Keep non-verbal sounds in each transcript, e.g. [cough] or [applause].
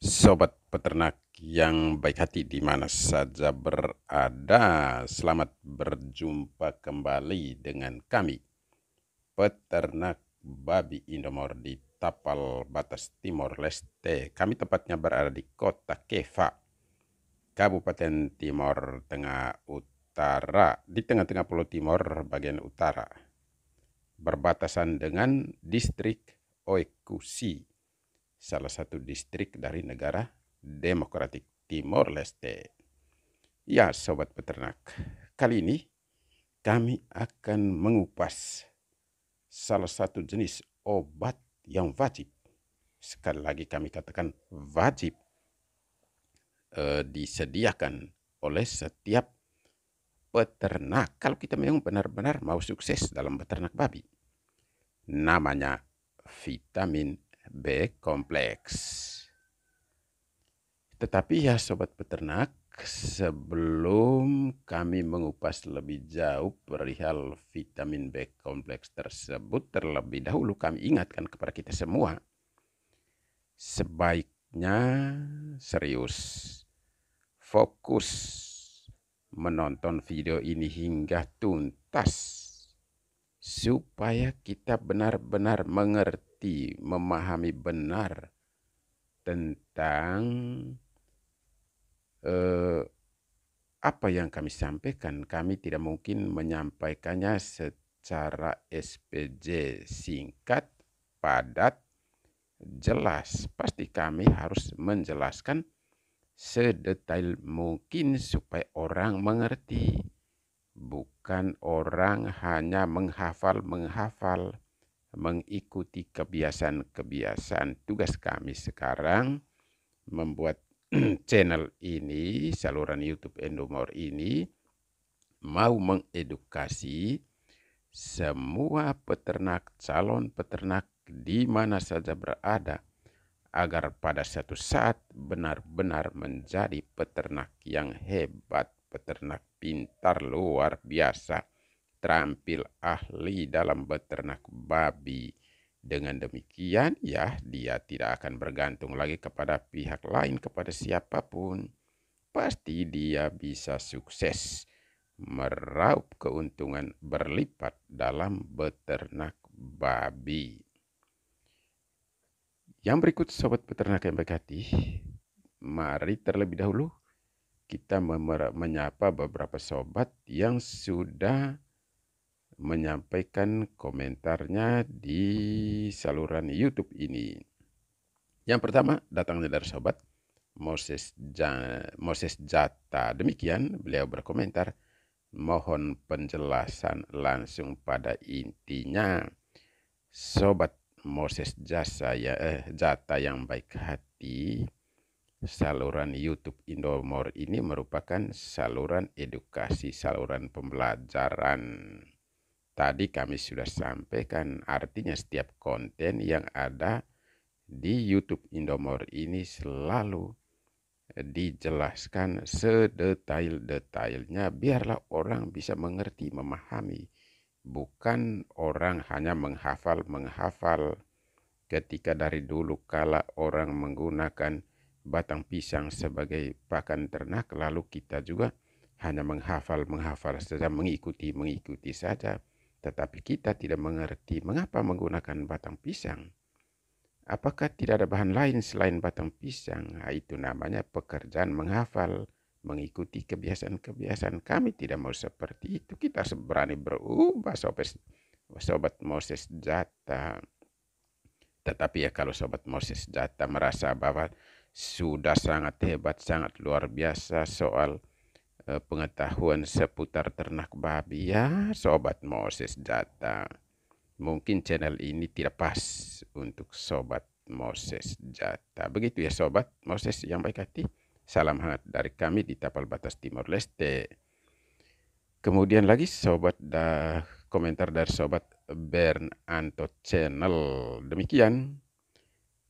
Sobat peternak yang baik hati di mana saja berada, selamat berjumpa kembali dengan kami, peternak babi Indomor di Tapal Batas Timor Leste. Kami tepatnya berada di kota Keva, Kabupaten Timor Tengah Utara, di tengah-tengah Pulau Timor bagian utara, berbatasan dengan distrik Oekusi salah satu distrik dari negara Demokratik Timor Leste. Ya, sobat peternak, kali ini kami akan mengupas salah satu jenis obat yang wajib. Sekali lagi kami katakan wajib e, disediakan oleh setiap peternak kalau kita memang benar-benar mau sukses dalam peternak babi. Namanya vitamin B kompleks. Tetapi ya sobat peternak, sebelum kami mengupas lebih jauh perihal vitamin B kompleks tersebut, terlebih dahulu kami ingatkan kepada kita semua, sebaiknya serius fokus menonton video ini hingga tuntas supaya kita benar-benar mengerti mengerti, memahami benar tentang eh, apa yang kami sampaikan. Kami tidak mungkin menyampaikannya secara SPJ singkat, padat, jelas. Pasti kami harus menjelaskan sedetail mungkin supaya orang mengerti. Bukan orang hanya menghafal-menghafal mengikuti kebiasaan-kebiasaan tugas kami sekarang membuat [clears throat] channel ini, saluran YouTube Endomor ini mau mengedukasi semua peternak, calon peternak di mana saja berada agar pada satu saat benar-benar menjadi peternak yang hebat, peternak pintar luar biasa terampil ahli dalam beternak babi. Dengan demikian, ya, dia tidak akan bergantung lagi kepada pihak lain, kepada siapapun. Pasti dia bisa sukses meraup keuntungan berlipat dalam beternak babi. Yang berikut, sobat peternak yang berkati, mari terlebih dahulu kita menyapa beberapa sobat yang sudah menyampaikan komentarnya di saluran YouTube ini. Yang pertama datangnya dari sobat Moses, ja Moses Jata. Demikian beliau berkomentar, mohon penjelasan langsung pada intinya. Sobat Moses Jasa ya eh, Jata yang baik hati, saluran YouTube Indomor ini merupakan saluran edukasi, saluran pembelajaran. Tadi kami sudah sampaikan artinya setiap konten yang ada di YouTube Indomor ini selalu dijelaskan sedetail-detailnya biarlah orang bisa mengerti, memahami. Bukan orang hanya menghafal-menghafal ketika dari dulu kala orang menggunakan batang pisang sebagai pakan ternak lalu kita juga hanya menghafal-menghafal saja, mengikuti-mengikuti saja tetapi kita tidak mengerti mengapa menggunakan batang pisang. Apakah tidak ada bahan lain selain batang pisang? Nah, itu namanya pekerjaan menghafal, mengikuti kebiasaan-kebiasaan. Kami tidak mau seperti itu. Kita seberani berubah, sobat, sobat Moses jata. Tetapi ya kalau sobat Moses jata merasa bahwa sudah sangat hebat, sangat luar biasa soal Eh, pengetahuan seputar ternak babi ya Sobat Moses Data. Mungkin channel ini tidak pas untuk Sobat Moses Data. Begitu ya Sobat Moses yang baik hati. Salam hangat dari kami di Tapal Batas Timor Leste. Kemudian lagi Sobat dah komentar dari Sobat Bern Anto Channel. Demikian.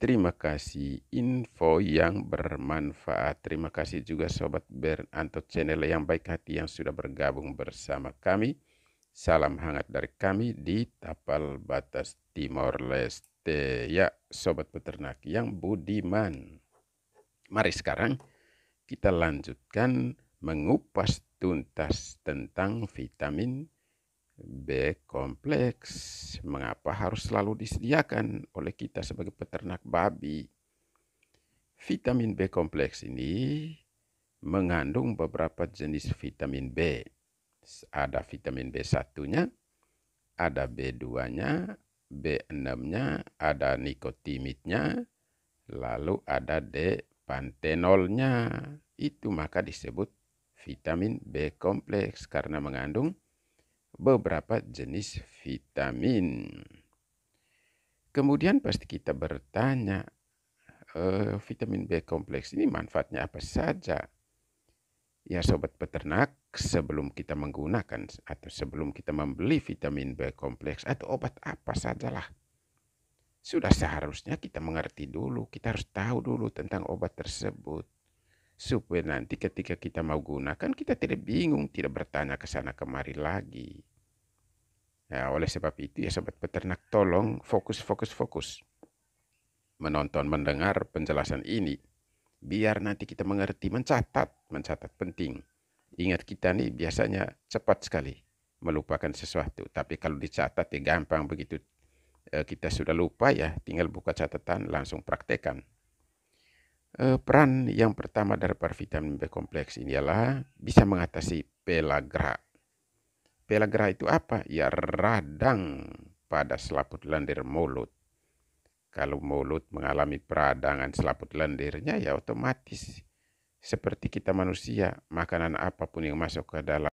Terima kasih info yang bermanfaat. Terima kasih juga Sobat Berantot Channel yang baik hati yang sudah bergabung bersama kami. Salam hangat dari kami di Tapal Batas Timor Leste. Ya Sobat Peternak yang budiman. Mari sekarang kita lanjutkan mengupas tuntas tentang vitamin B kompleks. Mengapa harus selalu disediakan oleh kita sebagai peternak babi? Vitamin B kompleks ini mengandung beberapa jenis vitamin B. Ada vitamin b satunya, ada B2-nya, B6-nya, ada nikotimidnya, lalu ada D pantenolnya. Itu maka disebut vitamin B kompleks karena mengandung beberapa jenis vitamin. Kemudian pasti kita bertanya, e, vitamin B kompleks ini manfaatnya apa saja? Ya sobat peternak, sebelum kita menggunakan atau sebelum kita membeli vitamin B kompleks atau obat apa sajalah, sudah seharusnya kita mengerti dulu, kita harus tahu dulu tentang obat tersebut supaya nanti ketika kita mau gunakan kita tidak bingung, tidak bertanya ke sana kemari lagi. Ya, oleh sebab itu ya sobat peternak tolong fokus fokus fokus menonton mendengar penjelasan ini biar nanti kita mengerti mencatat mencatat penting ingat kita nih biasanya cepat sekali melupakan sesuatu tapi kalau dicatat ya gampang begitu eh, kita sudah lupa ya tinggal buka catatan langsung praktekan Eh, peran yang pertama dari vitamin B kompleks ini adalah bisa mengatasi pelagra. Pelagra itu apa? Ya radang pada selaput lendir mulut. Kalau mulut mengalami peradangan selaput lendirnya ya otomatis seperti kita manusia, makanan apapun yang masuk ke dalam